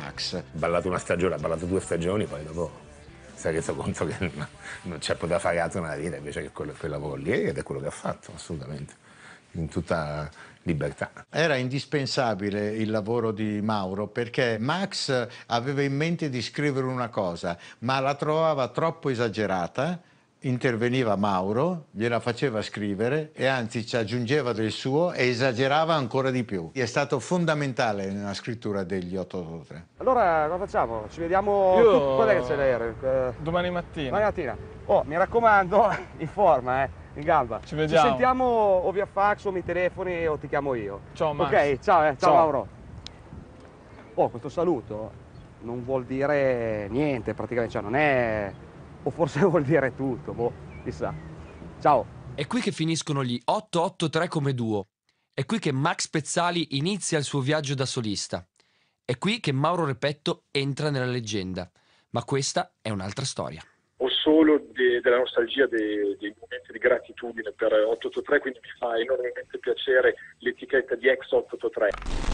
Max. Ballato una stagione, ha ballato due stagioni, poi dopo si è reso conto che non, non c'è poteva fare altro nella vita invece che quel, quel lavoro lì ed è quello che ha fatto, assolutamente, in tutta libertà. Era indispensabile il lavoro di Mauro perché Max aveva in mente di scrivere una cosa, ma la trovava troppo esagerata interveniva Mauro, gliela faceva scrivere e anzi ci aggiungeva del suo e esagerava ancora di più. È stato fondamentale nella scrittura degli 883. Allora cosa facciamo? Ci vediamo... Io... Tu, quando è che c'è l'aereo? Eh, domani mattina. Domani mattina. Oh, mi raccomando, in forma, eh. In gamba. Ci vediamo. Ci sentiamo o via fax o mi telefoni o ti chiamo io. Ciao Max. Ok, ciao, eh. ciao, ciao. Mauro. Oh, questo saluto non vuol dire niente praticamente, cioè non è o forse vuol dire tutto, boh, chissà. Ciao. È qui che finiscono gli 883 come duo. È qui che Max Pezzali inizia il suo viaggio da solista. È qui che Mauro Repetto entra nella leggenda. Ma questa è un'altra storia. Ho solo de- della nostalgia dei, dei momenti di gratitudine per 883, quindi mi fa enormemente piacere l'etichetta di ex 883.